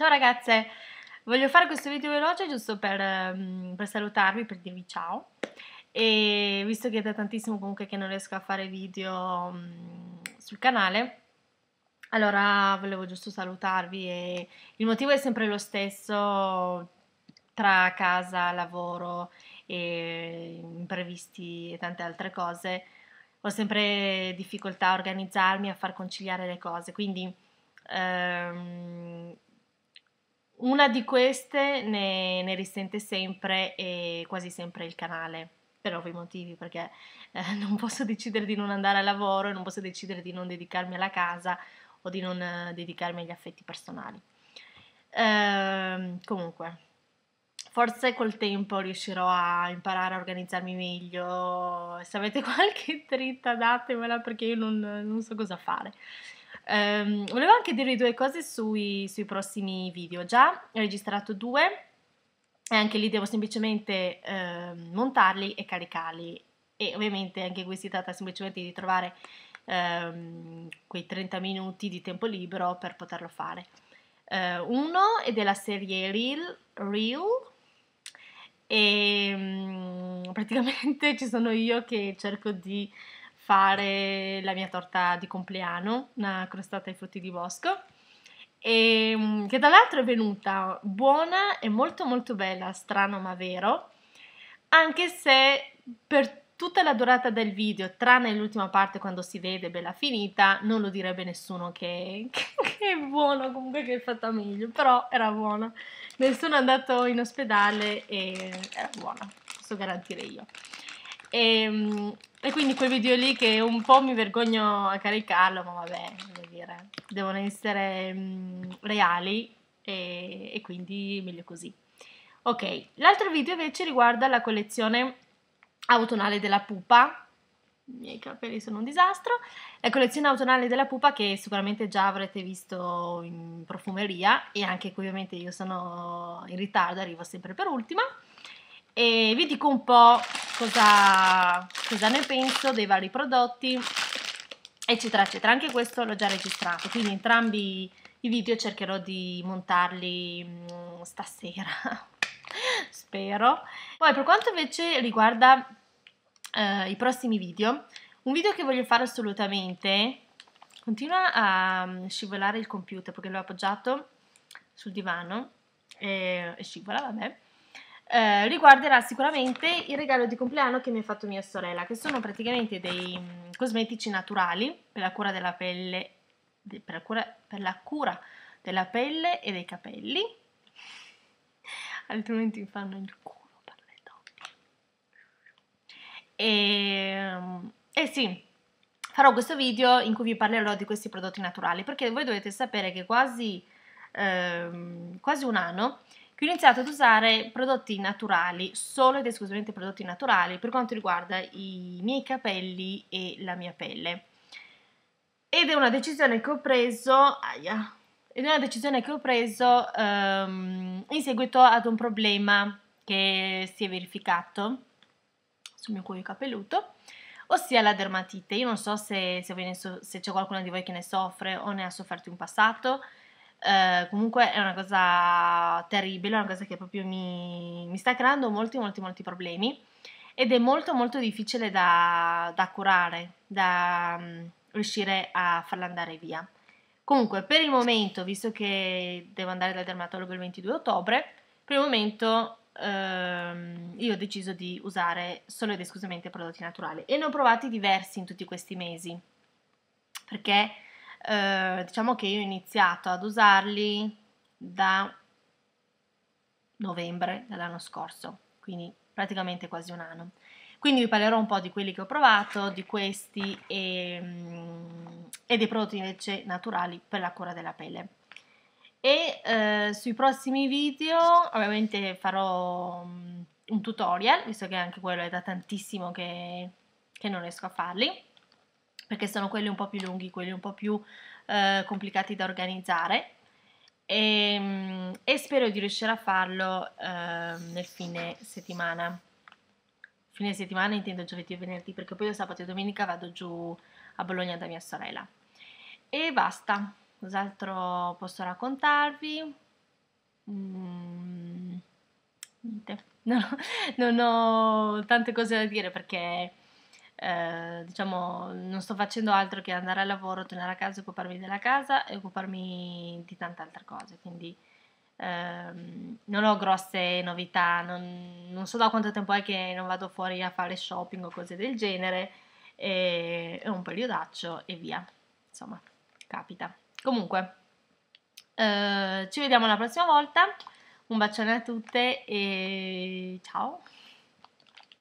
Ciao ragazze, voglio fare questo video veloce giusto per, ehm, per salutarvi, per dirvi ciao e visto che è da tantissimo comunque che non riesco a fare video mm, sul canale allora volevo giusto salutarvi e il motivo è sempre lo stesso tra casa, lavoro e imprevisti e tante altre cose ho sempre difficoltà a organizzarmi, a far conciliare le cose quindi ehm, una di queste ne, ne risente sempre e quasi sempre il canale per ovvi motivi, perché eh, non posso decidere di non andare al lavoro, non posso decidere di non dedicarmi alla casa o di non eh, dedicarmi agli affetti personali. Ehm, comunque, forse col tempo riuscirò a imparare a organizzarmi meglio. Se avete qualche dritta datemela perché io non, non so cosa fare. Um, volevo anche dirvi due cose sui, sui prossimi video. Già ho registrato due e anche lì devo semplicemente eh, montarli e caricarli e ovviamente anche qui si tratta semplicemente di trovare ehm, quei 30 minuti di tempo libero per poterlo fare. Eh, uno è della serie Real, Real e ehm, mh, praticamente ci sono io che cerco di fare la mia torta di compleanno, una crostata ai frutti di bosco, e, ehm, che dall'altro è venuta buona e molto molto bella, strano ma vero, anche se per tutta la durata del video, tranne l'ultima parte quando si vede bella finita, non lo direbbe nessuno che, che, è buono, comunque che è fatta meglio, però era buona. Nessuno è andato in ospedale e era buona, posso garantire io. E, ehm, e, quindi quel video lì che un po' mi vergogno a caricarlo, ma vabbè, voglio dire, devono essere mh, mm, reali e, e quindi meglio così. Ok, l'altro video invece riguarda la collezione autonale della pupa i miei capelli sono un disastro. La collezione autonale della pupa che sicuramente già avrete visto in profumeria e anche qui ovviamente io sono in ritardo, arrivo sempre per ultima e vi dico un po' cosa, cosa ne penso dei vari prodotti eccetera eccetera anche questo l'ho già registrato quindi entrambi i video cercherò di montarli mh, mm, stasera spero poi per quanto invece riguarda eh, i prossimi video un video che voglio fare assolutamente continua a mm, scivolare il computer perché l'ho appoggiato sul divano e, e scivola vabbè eh, riguarderà sicuramente il regalo di compleanno che mi ha fatto mia sorella, che sono praticamente dei mm, cosmetici naturali per la cura della pelle, per la cura, per la cura della pelle e dei capelli, altrimenti mi fanno il culo per le donne. E, mm, e sì, farò questo video in cui vi parlerò di questi prodotti naturali, perché voi dovete sapere che quasi, ehm, quasi un anno che ho iniziato ad usare prodotti naturali, solo ed esclusivamente prodotti naturali per quanto riguarda i miei capelli e la mia pelle. Ed è una decisione che ho preso, aia, ed è una decisione che ho preso um, in seguito ad un problema che si è verificato sul mio cuoio capelluto, ossia la dermatite. Io non so se, se, so, se c'è qualcuno di voi che ne soffre o ne ha sofferto in passato, eh, comunque è una cosa terribile, è una cosa che proprio mi, mi, sta creando molti, molti, molti problemi ed è molto, molto difficile da, da curare, da um, riuscire a farla andare via. Comunque, per il momento, visto che devo andare dal dermatologo il 22 ottobre, per il momento ehm, io ho deciso di usare solo ed esclusivamente prodotti naturali e ne ho provati diversi in tutti questi mesi perché eh, diciamo che io ho iniziato ad usarli da novembre dell'anno scorso, quindi praticamente quasi un anno. Quindi vi parlerò un po' di quelli che ho provato, di questi e, mm, e dei prodotti invece naturali per la cura della pelle. E eh, sui prossimi video ovviamente farò mm, un tutorial, visto che anche quello è da tantissimo che, che non riesco a farli perché sono quelli un po' più lunghi, quelli un po' più eh, complicati da organizzare e, ehm, e, spero di riuscire a farlo eh, nel fine settimana. Fine settimana intendo giovedì e venerdì perché poi io sabato e domenica vado giù a Bologna da mia sorella. E basta, cos'altro posso raccontarvi? Mm, niente, non ho, non ho tante cose da dire perché eh, diciamo, non sto facendo altro che andare al lavoro, tornare a casa, occuparmi della casa e occuparmi di tante altre cose. Quindi ehm, non ho grosse novità, non, non, so da quanto tempo è che non vado fuori a fare shopping o cose del genere. E, e un periodaccio e via. Insomma, capita. Comunque, eh, ci vediamo la prossima volta. Un bacione a tutte e ciao!